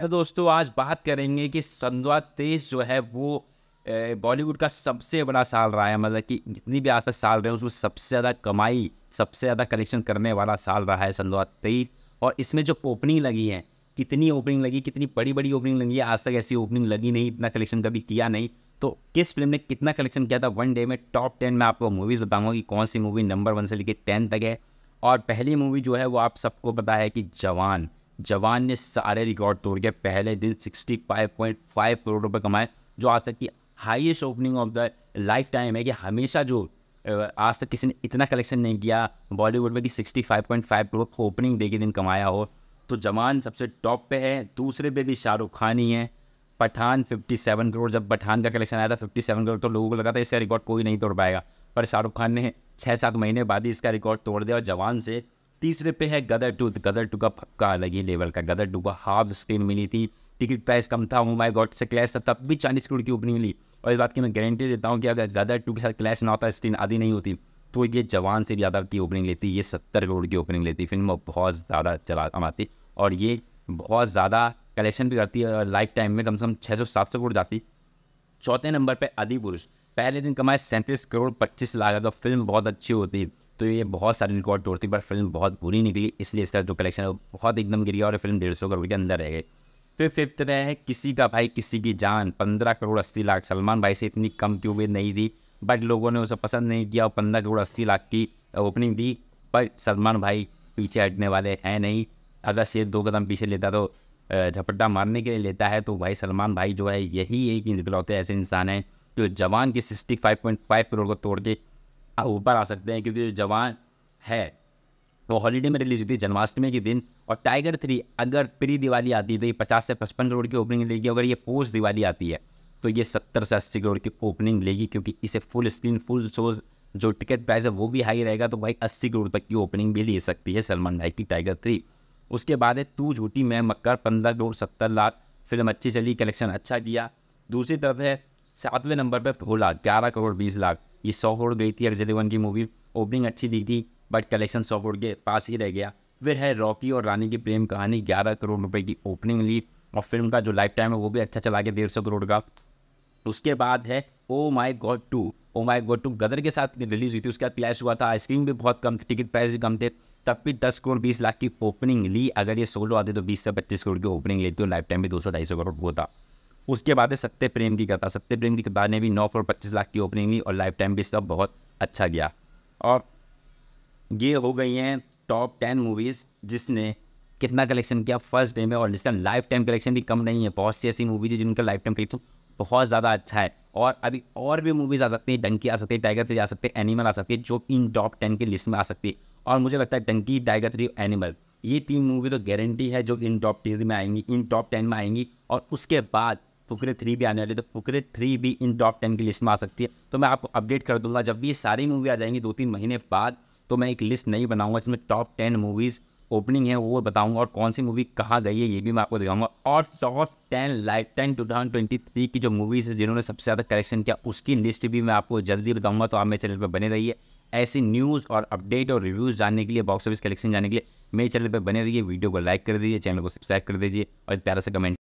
तो दोस्तों आज बात करेंगे कि सन दो तेईस जो है वो बॉलीवुड का सबसे बड़ा साल रहा है मतलब कि जितनी भी आज तक साल रहे उसमें सबसे ज़्यादा कमाई सबसे ज़्यादा कलेक्शन करने वाला साल रहा है सन दो तेईस और इसमें जो ओपनिंग लगी है कितनी ओपनिंग लगी कितनी बड़ी बड़ी ओपनिंग लगी है आज तक ऐसी ओपनिंग लगी नहीं इतना कलेक्शन कभी किया नहीं तो किस फिल्म ने कितना कलेक्शन किया था वन डे में टॉप टेन में आपको मूवीज़ बताऊँगा कि कौन सी मूवी नंबर वन से लेकर टेन तक है और पहली मूवी जो है वो आप सबको पता है कि जवान जवान ने सारे रिकॉर्ड तोड़ के पहले दिन 65.5 करोड़ रुपए कमाए जो आज तक की highest opening of the lifetime है कि हमेशा जो आज तक किसी ने इतना कलेक्शन नहीं किया बॉलीवुड में कि 65.5 करोड़ ओपनिंग डे के दिन कमाया हो तो जवान सबसे टॉप पे है दूसरे पे भी शाहरुख खान ही है पठान 57 करोड़ जब पठान का कलेक्शन आया था 57 करोड़ तो लोगों को लगा था इसका रिकॉर्ड कोई नहीं तोड़ पाएगा पर शाहरुख खान ने छः सात महीने बाद ही इसका रिकॉर्ड तोड़ दिया और जवान से तीसरे पे है गदर टू गदर टू का पक्का अलग ही लेवल का गदर टू का हाफ स्क्रीन मिली थी टिकट प्राइस कम था हूँ माई गॉड से क्लैश था तब भी चालीस करोड़ की ओपनिंग मिली और इस बात की मैं गारंटी देता हूँ कि अगर गदर टू के साथ क्लैश ना होता स्क्रीन आदि नहीं होती तो ये जवान से ज़्यादा की ओपनिंग लेती ये सत्तर करोड़ की ओपनिंग लेती फिल्म बहुत ज़्यादा चला कमाती और ये बहुत ज़्यादा कलेक्शन भी करती है और लाइफ टाइम में कम से कम छः सौ सात सौ करोड़ जाती चौथे नंबर पर आदि पुरुष पहले दिन कमाए सैंतीस करोड़ पच्चीस लाख तो फिल्म बहुत अच्छी होती तो ये बहुत सारे रिकॉर्ड तोड़ती पर फिल्म बहुत बुरी निकली इसलिए इसका जो कलेक्शन है बहुत एकदम गिर गया और फिल्म डेढ़ सौ करोड़ के अंदर रह गई फिर फिफ्थ में है किसी का भाई किसी की जान पंद्रह करोड़ अस्सी लाख सलमान भाई से इतनी कम की उम्मीद नहीं थी बट लोगों ने उसे पसंद नहीं किया और पंद्रह करोड़ अस्सी लाख की ओपनिंग दी पर सलमान भाई पीछे हटने वाले हैं नहीं अगर से दो कदम पीछे लेता तो झपट्टा मारने के लिए लेता है तो भाई सलमान भाई जो है यही एक इकलौते ऐसे इंसान हैं जो जवान की sixty five point five crore को तोड़ के आप ऊपर आ सकते हैं क्योंकि जो जवान है वो हॉलीडे में रिलीज हुई थी जन्माष्टमी के दिन और टाइगर थ्री अगर प्री दिवाली आती है तो ये पचास से पचपन करोड़ की ओपनिंग लेगी अगर ये पोस्ट दिवाली आती है तो ये सत्तर से अस्सी करोड़ की ओपनिंग लेगी क्योंकि इसे फुल स्क्रीन फुल शोज जो टिकट प्राइस है वो भी हाई रहेगा तो भाई अस्सी करोड़ तक की ओपनिंग भी ले सकती है सलमान भाई की टाइगर थ्री उसके बाद है तू झूठी मैं मक्कर पंद्रह करोड़ सत्तर लाख फिल्म अच्छी चली कलेक्शन अच्छा किया दूसरी तरफ है सातवें नंबर हो भोला ग्यारह करोड़ बीस लाख ये सौ करोड़ गई थी अक्षय देवन की मूवी ओपनिंग अच्छी दी थी बट कलेक्शन सौ करोड़ के पास ही रह गया फिर है रॉकी और रानी की प्रेम कहानी ग्यारह करोड़ रुपए की ओपनिंग ली और फिल्म का जो लाइफ टाइम है वो भी अच्छा चला गया डेढ़ सौ करोड़ का उसके बाद है oh my God two oh my God two Gadar के साथ रिलीज़ हुई थी उसके बाद क्लैश हुआ था आइसक्रीम भी बहुत कम थी टिकट प्राइस भी कम थे तब भी दस करोड़ बीस लाख की ओपनिंग ली अगर ये सोलो आते तो बीस से पच्चीस करोड़ की ओपनिंग लेती तो लाइफ टाइम भी दो सौ ढाई सौ करोड़ होता उसके बाद है सत्य प्रेम की कथा सत्य प्रेम की कथा ने भी नौ करोड़ पच्चीस लाख की ओपनिंग ली और लाइफ टाइम भी इसका बहुत अच्छा गया और ये हो गई हैं टॉप टेन मूवीज़ जिसने कितना कलेक्शन किया फर्स्ट डे में और जिसका लाइफ टाइम कलेक्शन भी कम नहीं है बहुत सी ऐसी मूवीज है जिनका लाइफ टाइम कलेक्शन बहुत ज़्यादा अच्छा है और अभी और भी मूवीज़ आ सकती हैं डंकी आ सकती है टाइगर थ्री आ सकते है एनिमल आ सकती है जो इन टॉप टेन की लिस्ट में आ सकती है और मुझे लगता है डंकी टाइगर थ्री एनिमल ये तीन मूवी तो गारंटी है जो इन टॉप टेन में आएंगी इन टॉप टेन में आएंगी और उसके बाद फुकरे थ्री भी आने वाली तो फुकरे थ्री भी इन टॉप टेन की लिस्ट में आ सकती है तो मैं आपको अपडेट कर दूंगा जब भी ये सारी मूवी आ जाएंगी दो तीन महीने बाद तो मैं एक लिस्ट नहीं बनाऊंगा इसमें टॉप टेन मूवीज़ ओपनिंग है वो बताऊंगा और कौन सी मूवी कहाँ गई है ये भी मैं आपको दिखाऊंगा और south ten life ten two thousand twenty three की जो मूवीज़ है जिन्होंने सबसे ज़्यादा कलेक्शन किया उसकी लिस्ट भी मैं आपको जल्दी बताऊंगा तो आप मेरे चैनल पर बने रहिए ऐसी न्यूज़ और अपडेट और रिव्यूज़ जानने के लिए बॉक्स ऑफिस कलेक्शन जानने के लिए मेरे चैनल पर बने रहिए वीडियो को लाइक कर दीजिए चैनल को सब्सक्राइब कर दीजिए और प्यारा से कमेंट